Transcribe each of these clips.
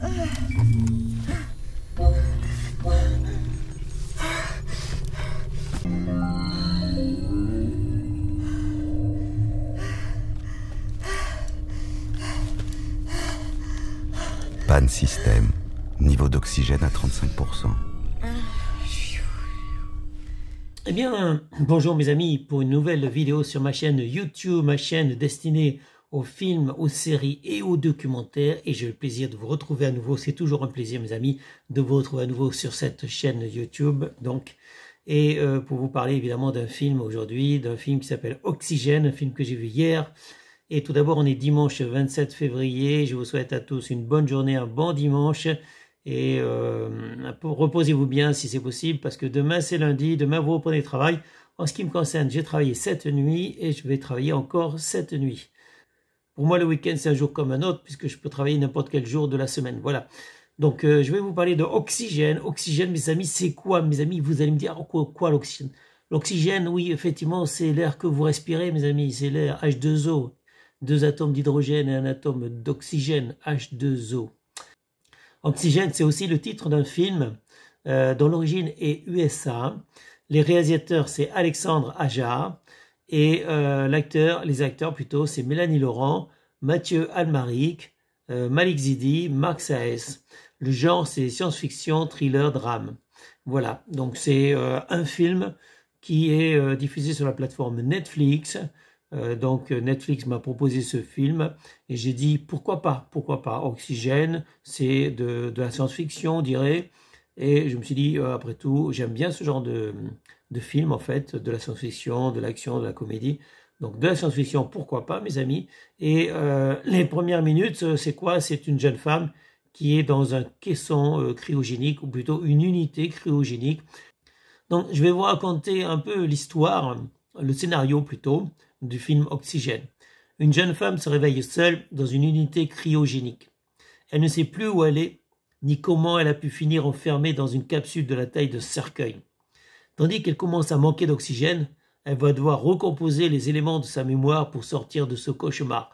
Panne système, niveau d'oxygène à 35%. Eh bien, bonjour mes amis pour une nouvelle vidéo sur ma chaîne YouTube, ma chaîne destinée aux films, aux séries et aux documentaires. Et j'ai le plaisir de vous retrouver à nouveau. C'est toujours un plaisir, mes amis, de vous retrouver à nouveau sur cette chaîne YouTube. Donc, et euh, pour vous parler évidemment d'un film aujourd'hui, d'un film qui s'appelle Oxygène, un film que j'ai vu hier. Et tout d'abord, on est dimanche 27 février. Je vous souhaite à tous une bonne journée, un bon dimanche. Et euh, reposez-vous bien si c'est possible, parce que demain c'est lundi, demain vous reprenez le travail. En ce qui me concerne, j'ai travaillé cette nuit et je vais travailler encore cette nuit. Pour moi, le week-end, c'est un jour comme un autre, puisque je peux travailler n'importe quel jour de la semaine. Voilà. Donc, euh, je vais vous parler de oxygène. Oxygène, mes amis, c'est quoi, mes amis Vous allez me dire, ah, quoi, l'oxygène L'oxygène, oui, effectivement, c'est l'air que vous respirez, mes amis. C'est l'air H2O. Deux atomes d'hydrogène et un atome d'oxygène, H2O. Oxygène, c'est aussi le titre d'un film euh, dont l'origine est USA. Les réalisateurs, c'est Alexandre Aja. Et euh, l'acteur, les acteurs plutôt, c'est Mélanie Laurent, Mathieu Almaric, euh, Malik Zidi, Marc Saez. Le genre, c'est science-fiction, thriller, drame. Voilà, donc c'est euh, un film qui est diffusé sur la plateforme Netflix. donc Netflix m'a proposé ce film et j'ai dit pourquoi pas, pourquoi pas. Oxygène, c'est de, de, la science-fiction, on dirait. Et je me suis dit, après tout, j'aime bien ce genre de, de films, en fait, de la science-fiction, de l'action, de la comédie. Donc de la science-fiction, pourquoi pas, mes amis. Et euh, les premières minutes, euh, c'est quoi C'est une jeune femme qui est dans un caisson euh, cryogénique, ou plutôt une unité cryogénique. Donc je vais vous raconter un peu l'histoire, le scénario plutôt, du film Oxygène. Une jeune femme se réveille seule dans une unité cryogénique. Elle ne sait plus où elle est, ni comment elle a pu finir enfermée dans une capsule de la taille de cercueil. Tandis qu'elle commence à manquer d'oxygène, elle va devoir recomposer les éléments de sa mémoire pour sortir de ce cauchemar.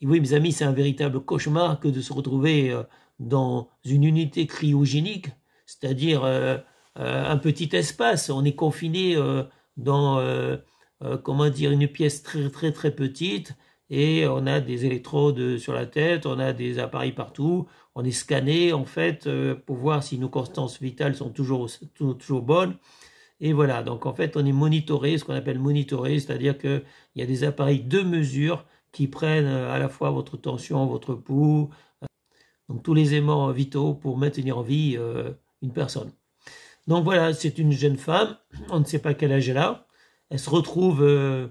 Et oui, mes amis, c'est un véritable cauchemar que de se retrouver euh, dans une unité cryogénique, c'est-à-dire euh, euh, un petit espace. On est confiné dans, comment dire, une pièce très très très petite et on a des électrodes sur la tête, on a des appareils partout, on est scanné en fait pour voir si nos constances vitales sont toujours, toujours bonnes. Et voilà, donc en fait, on est monitoré, ce qu'on appelle monitoré, c'est-à-dire qu'il y a des appareils de mesure qui prennent euh, à la fois votre tension, votre pouls, euh, donc tous les aimants vitaux pour maintenir en vie euh, une personne. Donc voilà, c'est une jeune femme, on ne sait pas quel âge elle a. Elle se retrouve,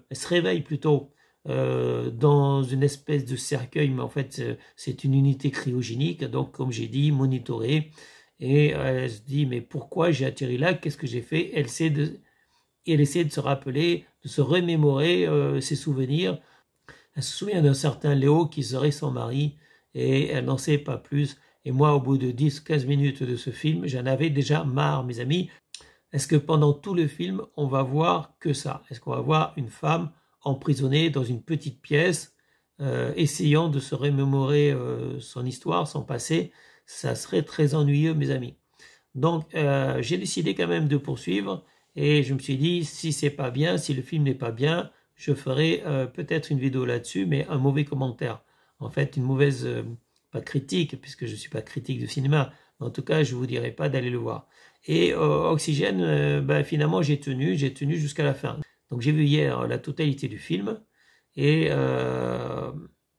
elle se réveille plutôt dans une espèce de cercueil, mais en fait c'est une unité cryogénique, donc comme j'ai dit, monitorée. Et euh, elle se dit, mais pourquoi j'ai atterri là Qu'est-ce que j'ai fait elle, sait de, elle essaie de se rappeler, de se remémorer euh, ses souvenirs. Elle se souvient d'un certain Léo qui serait son mari et elle n'en sait pas plus. Et moi, au bout de 10-15 minutes de ce film, j'en avais déjà marre, mes amis. Est-ce que pendant tout le film, on va voir que ça Est-ce qu'on va voir une femme emprisonnée dans une petite pièce, euh, essayant de se remémorer son histoire, son passé ça serait très ennuyeux, mes amis. Donc, euh, j'ai décidé quand même de poursuivre et je me suis dit, si c'est pas bien, si le film n'est pas bien, je ferai euh, peut-être une vidéo là-dessus, mais un mauvais commentaire. En fait, une mauvaise, euh, pas critique, puisque je ne suis pas critique de cinéma. En tout cas, je ne vous dirai pas d'aller le voir. Et Oxygène, ben, finalement, j'ai tenu, j'ai tenu jusqu'à la fin. Donc, j'ai vu hier la totalité du film et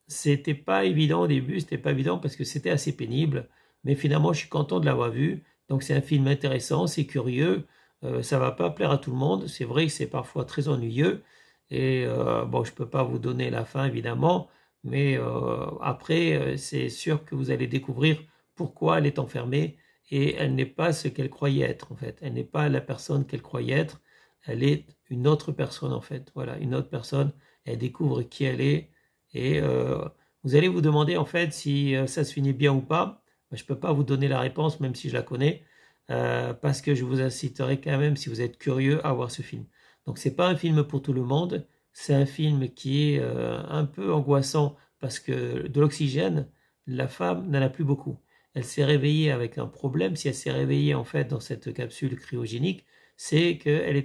c'était pas évident au début, c'était pas évident parce que c'était assez pénible, mais finalement je suis content de l'avoir vu. Donc c'est un film intéressant, c'est curieux, euh, ça va pas plaire à tout le monde. C'est vrai que c'est parfois très ennuyeux et euh, bon je peux pas vous donner la fin évidemment, mais euh, après euh, c'est sûr que vous allez découvrir pourquoi elle est enfermée et elle n'est pas ce qu'elle croyait être en fait. Elle n'est pas la personne qu'elle croyait être. Elle est une autre personne en fait. Voilà, une autre personne. Elle découvre qui elle est et euh, vous allez vous demander en fait si euh, ça se finit bien ou pas. Je ne peux pas vous donner la réponse, même si je la connais, euh, parce que je vous inciterai quand même, si vous êtes curieux, à voir ce film. Donc ce n'est pas un film pour tout le monde, c'est un film qui est un peu angoissant parce que de l'oxygène, la femme n'en a plus beaucoup. Elle s'est réveillée avec un problème. Si elle s'est réveillée en fait dans cette capsule cryogénique, c'est qu'elle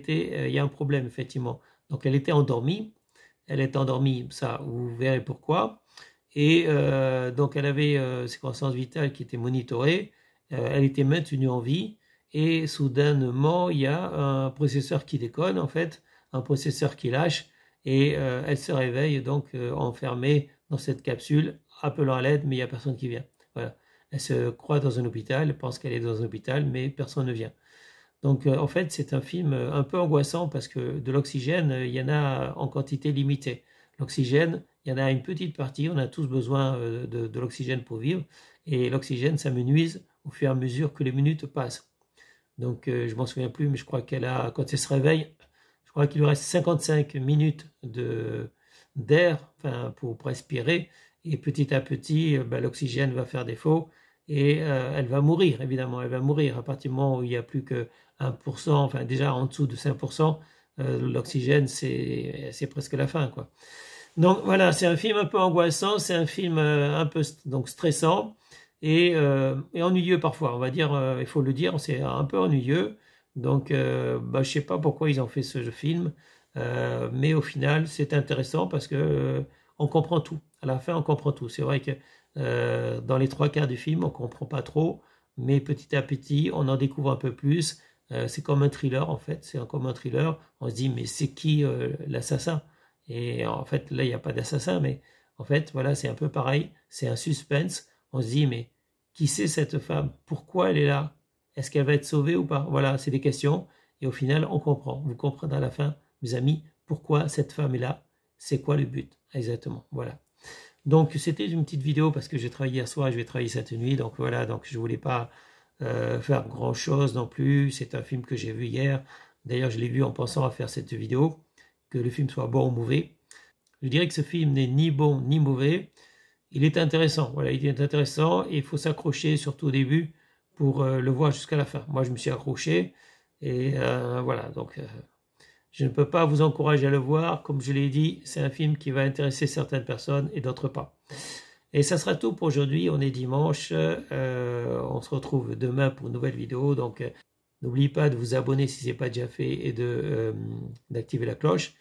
y a un problème effectivement. Donc elle était endormie elle est endormie, ça, vous verrez pourquoi. Et euh, donc, elle avait euh, ses consciences vitales qui étaient monitorées, euh, elle était maintenue en vie, et soudainement, il y a un processeur qui déconne, en fait, un processeur qui lâche, et elle se réveille donc enfermée dans cette capsule, appelant à l'aide, mais il n'y a personne qui vient. Voilà. Elle se croit dans un hôpital, pense qu'elle est dans un hôpital, mais personne ne vient. Donc euh, en fait, c'est un film euh, un peu angoissant parce que de l'oxygène, euh, il y en a en quantité limitée. L'oxygène, il y en a une petite partie, on a tous besoin de, l'oxygène pour vivre, et l'oxygène s'amenuise au fur et à mesure que les minutes passent. Donc je m'en souviens plus, mais je crois qu'elle a, quand elle se réveille, je crois qu'il lui reste 55 minutes d'air pour respirer, et petit à petit, ben, l'oxygène va faire défaut, et euh, elle va mourir, évidemment, elle va mourir à partir du moment où il n'y a plus que 1%, enfin déjà en dessous de 5%, euh, l'oxygène, c'est presque la fin, quoi. Donc voilà, c'est un film un peu angoissant, c'est un film euh, un peu donc stressant et, ennuyeux parfois, on va dire, il faut le dire, c'est un peu ennuyeux. Donc bah, je ne sais pas pourquoi ils ont fait ce film, mais au final c'est intéressant parce que on comprend tout. À la fin, on comprend tout. C'est vrai que euh, dans les trois quarts du film, on comprend pas trop, mais petit à petit, on en découvre un peu plus. Euh, c'est comme un thriller, en fait. C'est comme un thriller. On se dit, mais c'est qui euh, l'assassin Et en fait, là, il n'y a pas d'assassin, mais en fait, voilà, c'est un peu pareil. C'est un suspense. On se dit, mais qui c'est cette femme Pourquoi elle est là Est-ce qu'elle va être sauvée ou pas Voilà, c'est des questions. Et au final, on comprend. Vous comprendrez à la fin, mes amis, pourquoi cette femme est là c'est quoi le but exactement. Voilà. Donc c'était une petite vidéo parce que j'ai travaillé hier soir, je vais travailler cette nuit, donc voilà, donc je voulais pas euh, faire grand chose non plus. C'est un film que j'ai vu hier. D'ailleurs, je l'ai vu en pensant à faire cette vidéo, que le film soit bon ou mauvais. Je dirais que ce film n'est ni bon ni mauvais. Il est intéressant, voilà, il est intéressant et il faut s'accrocher surtout au début pour euh, le voir jusqu'à la fin. Moi, je me suis accroché et euh, voilà, donc je ne peux pas vous encourager à le voir. Comme je l'ai dit, c'est un film qui va intéresser certaines personnes et d'autres pas. Et ça sera tout pour aujourd'hui. On est dimanche. Euh, on se retrouve demain pour une nouvelle vidéo. Donc, euh, n'oubliez pas de vous abonner si ce n'est pas déjà fait et euh, d'activer la cloche.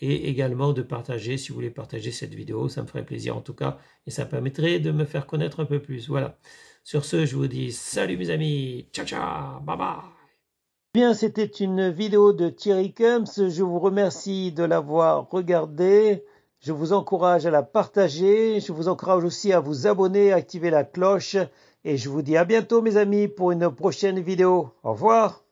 Et également de partager si vous voulez partager cette vidéo. Ça me ferait plaisir en tout cas. Et ça permettrait de me faire connaître un peu plus. Voilà. Sur ce, je vous dis salut mes amis. Ciao, ciao. Bye bye c'était une vidéo de Thierry Kems. Je vous remercie de l'avoir regardée. Je vous encourage à la partager. Je vous encourage aussi à vous abonner, à activer la cloche. Et je vous dis à bientôt, mes amis, pour une prochaine vidéo. Au revoir.